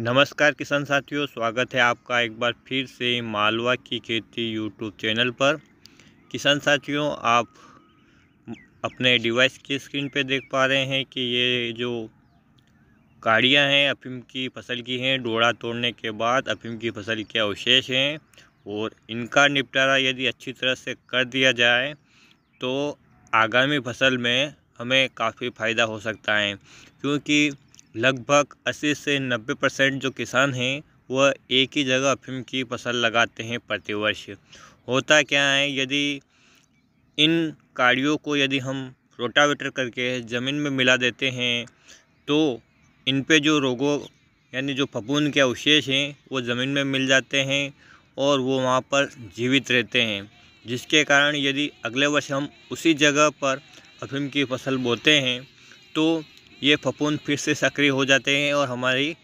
नमस्कार किसान साथियों स्वागत है आपका एक बार फिर से मालवा की खेती यूट्यूब चैनल पर किसान साथियों आप अपने डिवाइस की स्क्रीन पर देख पा रहे हैं कि ये जो काड़ियाँ हैं अफीम की फसल की हैं डोड़ा तोड़ने के बाद अफीम की फसल के अवशेष हैं और इनका निपटारा यदि अच्छी तरह से कर दिया जाए तो आगामी फसल में हमें काफ़ी फ़ायदा हो सकता है क्योंकि लगभग अस्सी से नब्बे परसेंट जो किसान हैं वह एक ही जगह अफीम की फसल लगाते हैं प्रतिवर्ष होता क्या है यदि इन काड़ियों को यदि हम रोटावेटर करके ज़मीन में मिला देते हैं तो इन पे जो रोगों यानी जो फपून के अवशेष हैं वो ज़मीन में मिल जाते हैं और वो वहाँ पर जीवित रहते हैं जिसके कारण यदि अगले वर्ष हम उसी जगह पर अफीम की फसल बोते हैं तो ये फफूंद फिर से सक्रिय हो जाते हैं और हमारी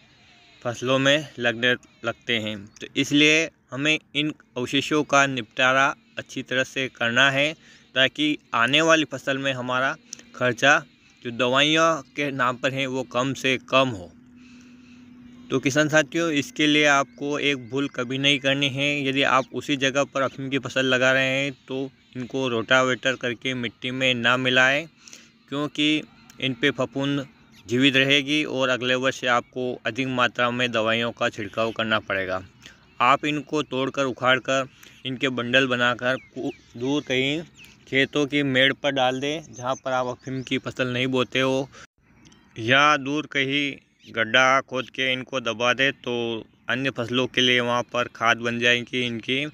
फसलों में लगने लगते हैं तो इसलिए हमें इन अवशेषों का निपटारा अच्छी तरह से करना है ताकि आने वाली फसल में हमारा खर्चा जो दवाइयों के नाम पर है वो कम से कम हो तो किसान साथियों इसके लिए आपको एक भूल कभी नहीं करनी है यदि आप उसी जगह पर अफीम की फसल लगा रहे हैं तो इनको रोटावेटर करके मिट्टी में ना मिलाएं क्योंकि इन पे फफूंद जीवित रहेगी और अगले वर्ष आपको अधिक मात्रा में दवाइयों का छिड़काव करना पड़ेगा आप इनको तोड़कर उखाड़कर इनके बंडल बनाकर दूर कहीं खेतों की मेड़ पर डाल दें जहाँ पर आप अफीम की फसल नहीं बोते हो या दूर कहीं गड्ढा खोद के इनको दबा दें तो अन्य फसलों के लिए वहाँ पर खाद बन जाएगी इनकी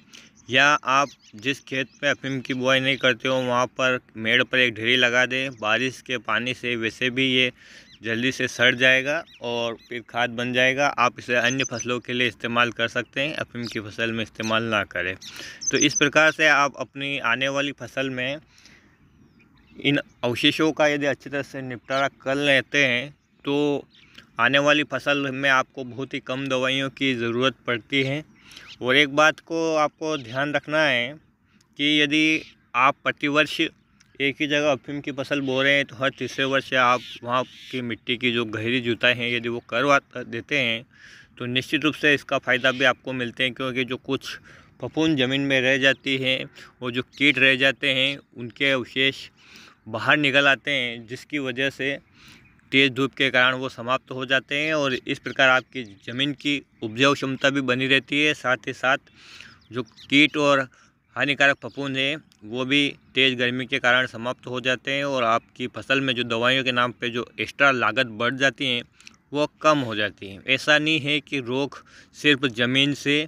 या आप जिस खेत पे अफीम की बुआई नहीं करते हो वहाँ पर मेड़ पर एक ढेरी लगा दें बारिश के पानी से वैसे भी ये जल्दी से सड़ जाएगा और फिर खाद बन जाएगा आप इसे अन्य फसलों के लिए इस्तेमाल कर सकते हैं अफीम की फसल में इस्तेमाल ना करें तो इस प्रकार से आप अपनी आने वाली फसल में इन अवशेषों का यदि अच्छी तरह से निपटारा कर लेते हैं तो आने वाली फसल में आपको बहुत ही कम दवाइयों की ज़रूरत पड़ती है और एक बात को आपको ध्यान रखना है कि यदि आप प्रतिवर्ष एक ही जगह अफीम की फसल बो रहे हैं तो हर तीसरे वर्ष आप वहाँ की मिट्टी की जो गहरी जुताई हैं यदि वो करवा देते हैं तो निश्चित रूप से इसका फ़ायदा भी आपको मिलते हैं क्योंकि जो कुछ फफूंद ज़मीन में रह जाती हैं और जो कीट रह जाते हैं उनके अवशेष बाहर निकल आते हैं जिसकी वजह से तेज़ धूप के कारण वो समाप्त हो जाते हैं और इस प्रकार आपकी ज़मीन की उपजाऊ क्षमता भी बनी रहती है साथ ही साथ जो कीट और हानिकारक फफूंद है वो भी तेज़ गर्मी के कारण समाप्त हो जाते हैं और आपकी फसल में जो दवाइयों के नाम पे जो एक्स्ट्रा लागत बढ़ जाती है वो कम हो जाती है ऐसा नहीं है कि रोग सिर्फ ज़मीन से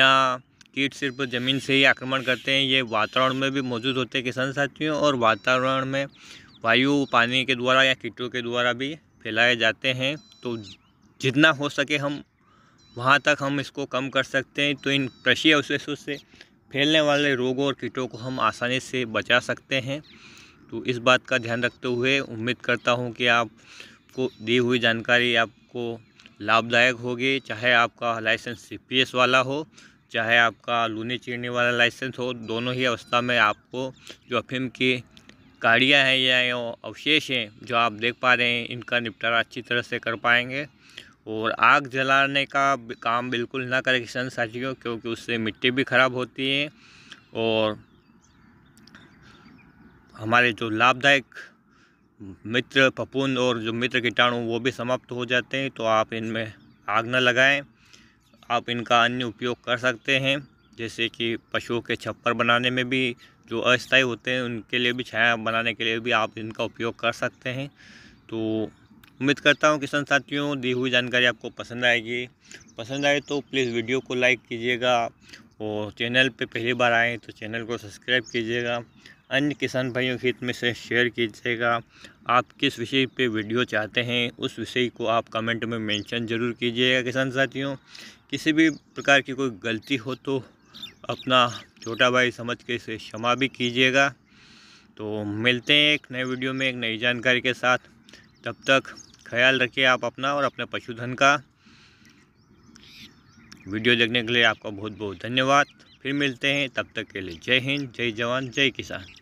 या कीट सिर्फ ज़मीन से ही आक्रमण करते हैं ये वातावरण में भी मौजूद होते हैं किसान साथियों और वातावरण में वायु पानी के द्वारा या कीटों के द्वारा भी फैलाए जाते हैं तो जितना हो सके हम वहाँ तक हम इसको कम कर सकते हैं तो इन कृषि अवशेषों से फैलने वाले रोगों और कीटों को हम आसानी से बचा सकते हैं तो इस बात का ध्यान रखते हुए उम्मीद करता हूँ कि आपको दी हुई जानकारी आपको लाभदायक होगी चाहे आपका लाइसेंस सी वाला हो चाहे आपका लूनी चीरने वाला लाइसेंस हो दोनों ही अवस्था में आपको जो अफीम की गाड़ियाँ हैं या यो अवशेष हैं जो आप देख पा रहे हैं इनका निपटारा अच्छी तरह से कर पाएंगे और आग जलाने का काम बिल्कुल ना करें किसान साथियों क्योंकि उससे मिट्टी भी ख़राब होती है और हमारे जो लाभदायक मित्र पपुन और जो मित्र कीटाणु वो भी समाप्त हो जाते हैं तो आप इनमें आग न लगाएं आप इनका अन्य उपयोग कर सकते हैं जैसे कि पशुओं के छप्पर बनाने में भी जो अस्थायी होते हैं उनके लिए भी छाया बनाने के लिए भी आप इनका उपयोग कर सकते हैं तो उम्मीद करता हूँ किसान साथियों दी हुई जानकारी आपको पसंद आएगी पसंद आए तो प्लीज़ वीडियो को लाइक कीजिएगा और चैनल पे पहली बार आए तो चैनल को सब्सक्राइब कीजिएगा अन्य किसान भाइयों के हित में से शेयर कीजिएगा आप किस विषय पे वीडियो चाहते हैं उस विषय को आप कमेंट में मेंशन ज़रूर कीजिएगा किसान साथियों किसी भी प्रकार की कोई गलती हो तो अपना छोटा भाई समझ के इसे क्षमा भी कीजिएगा तो मिलते हैं एक नए वीडियो में एक नई जानकारी के साथ तब तक ख्याल रखिए आप अपना और अपने पशुधन का वीडियो देखने के लिए आपका बहुत बहुत धन्यवाद फिर मिलते हैं तब तक के लिए जय हिंद जय जवान जय किसान